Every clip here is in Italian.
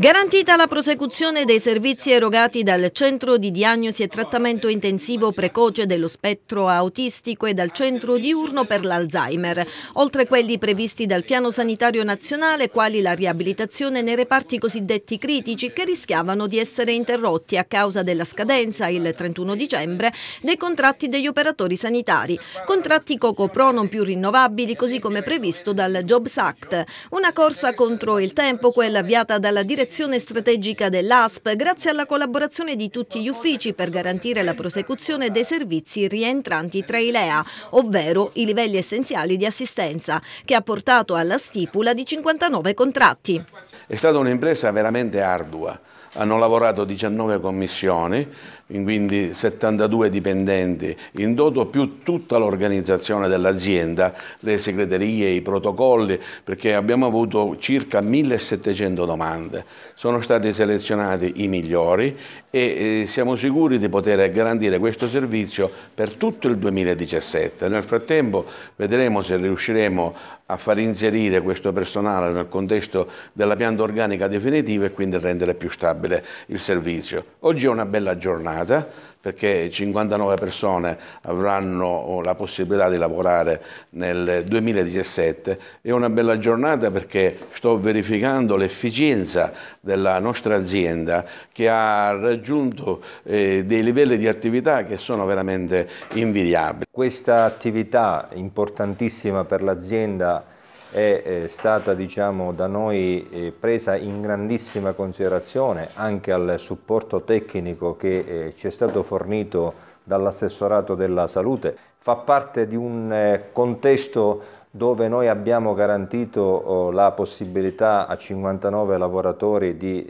Garantita la prosecuzione dei servizi erogati dal Centro di Diagnosi e Trattamento Intensivo Precoce dello Spettro Autistico e dal Centro Diurno per l'Alzheimer, oltre quelli previsti dal Piano Sanitario Nazionale, quali la riabilitazione nei reparti cosiddetti critici che rischiavano di essere interrotti a causa della scadenza, il 31 dicembre, dei contratti degli operatori sanitari, contratti cocopro non più rinnovabili così come previsto dal Jobs Act, una corsa contro il tempo, quella avviata dalla direzione direzione strategica dell'ASP, grazie alla collaborazione di tutti gli uffici per garantire la prosecuzione dei servizi rientranti tra i LEA, ovvero i livelli essenziali di assistenza, che ha portato alla stipula di 59 contratti. È stata un'impresa veramente ardua, hanno lavorato 19 commissioni, quindi 72 dipendenti in toto, più tutta l'organizzazione dell'azienda, le segreterie, i protocolli, perché abbiamo avuto circa 1700 domande. Sono stati selezionati i migliori e eh, siamo sicuri di poter garantire questo servizio per tutto il 2017. Nel frattempo vedremo se riusciremo a far inserire questo personale nel contesto della pianta organica definitiva e quindi rendere più stabile stabile il servizio. Oggi è una bella giornata perché 59 persone avranno la possibilità di lavorare nel 2017. È una bella giornata perché sto verificando l'efficienza della nostra azienda che ha raggiunto eh, dei livelli di attività che sono veramente invidiabili. Questa attività importantissima per l'azienda è eh, stata diciamo, da noi eh, presa in grandissima considerazione anche al supporto tecnico che eh, ci è stato fornito dall'assessorato della salute, fa parte di un contesto dove noi abbiamo garantito oh, la possibilità a 59 lavoratori di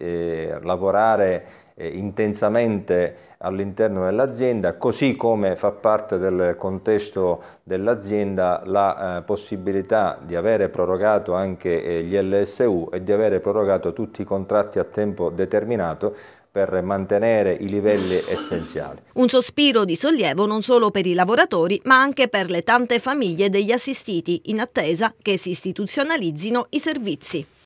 lavorare eh, intensamente all'interno dell'azienda, così come fa parte del contesto dell'azienda la eh, possibilità di avere prorogato anche eh, gli LSU e di avere prorogato tutti i contratti a tempo determinato per mantenere i livelli essenziali. Un sospiro di sollievo non solo per i lavoratori, ma anche per le tante famiglie degli assistiti, in attesa che si istituzionalizzino i servizi.